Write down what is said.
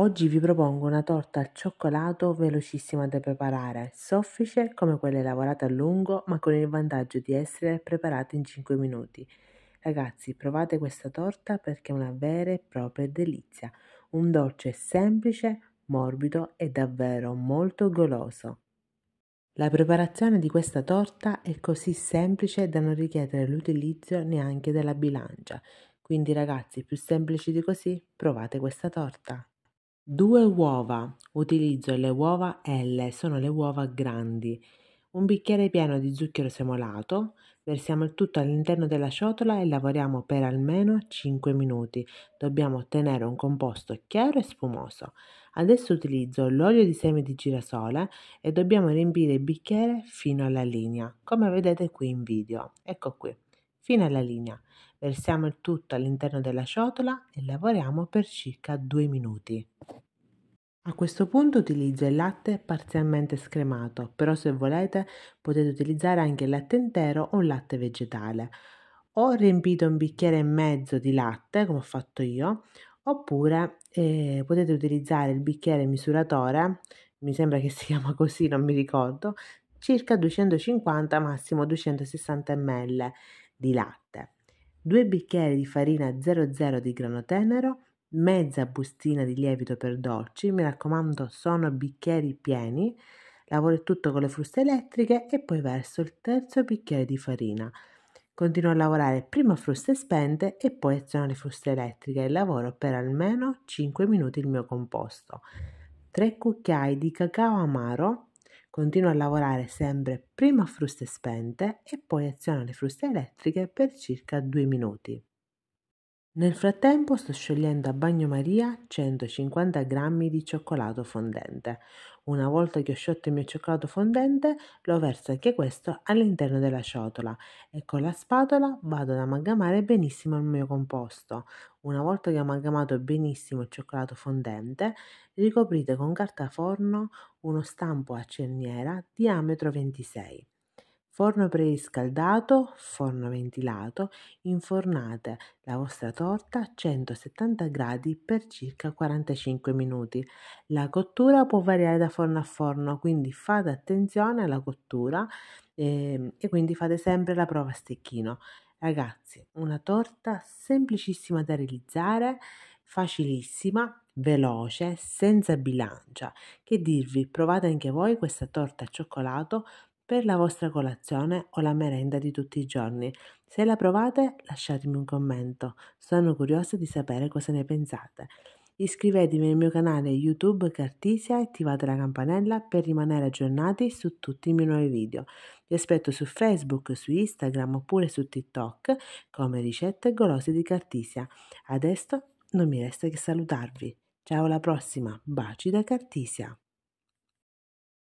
Oggi vi propongo una torta al cioccolato velocissima da preparare, soffice come quelle lavorate a lungo ma con il vantaggio di essere preparate in 5 minuti. Ragazzi provate questa torta perché è una vera e propria delizia, un dolce semplice, morbido e davvero molto goloso. La preparazione di questa torta è così semplice da non richiedere l'utilizzo neanche della bilancia, quindi ragazzi più semplici di così provate questa torta. Due uova, utilizzo le uova L, sono le uova grandi. Un bicchiere pieno di zucchero semolato, versiamo il tutto all'interno della ciotola e lavoriamo per almeno 5 minuti. Dobbiamo ottenere un composto chiaro e spumoso. Adesso utilizzo l'olio di semi di girasole e dobbiamo riempire il bicchiere fino alla linea, come vedete qui in video. Ecco qui, fino alla linea. Versiamo il tutto all'interno della ciotola e lavoriamo per circa 2 minuti. A questo punto utilizzo il latte parzialmente scremato, però se volete potete utilizzare anche il latte intero o il latte vegetale. Ho riempito un bicchiere e mezzo di latte, come ho fatto io, oppure eh, potete utilizzare il bicchiere misuratore, mi sembra che si chiama così, non mi ricordo, circa 250 massimo 260 ml di latte. 2 bicchieri di farina 00 di grano tenero, mezza bustina di lievito per dolci, mi raccomando sono bicchieri pieni, lavoro tutto con le fruste elettriche e poi verso il terzo bicchiere di farina. Continuo a lavorare prima fruste spente e poi aziono le fruste elettriche e lavoro per almeno 5 minuti il mio composto. 3 cucchiai di cacao amaro Continua a lavorare sempre prima a fruste spente e poi aziona le fruste elettriche per circa 2 minuti. Nel frattempo sto sciogliendo a bagnomaria 150 g di cioccolato fondente. Una volta che ho sciolto il mio cioccolato fondente, lo verso anche questo all'interno della ciotola e con la spatola vado ad amalgamare benissimo il mio composto. Una volta che ho amalgamato benissimo il cioccolato fondente, ricoprite con carta forno uno stampo a cerniera diametro 26 Forno preriscaldato, forno ventilato, infornate la vostra torta a 170 gradi per circa 45 minuti. La cottura può variare da forno a forno, quindi fate attenzione alla cottura eh, e quindi fate sempre la prova a stecchino. Ragazzi, una torta semplicissima da realizzare, facilissima, veloce, senza bilancia. Che dirvi, provate anche voi questa torta al cioccolato per la vostra colazione o la merenda di tutti i giorni. Se la provate lasciatemi un commento, sono curiosa di sapere cosa ne pensate. Iscrivetevi al mio canale YouTube Cartisia e attivate la campanella per rimanere aggiornati su tutti i miei nuovi video. Vi aspetto su Facebook, su Instagram oppure su TikTok come ricette golose di Cartisia. Adesso non mi resta che salutarvi. Ciao alla prossima, baci da Cartisia!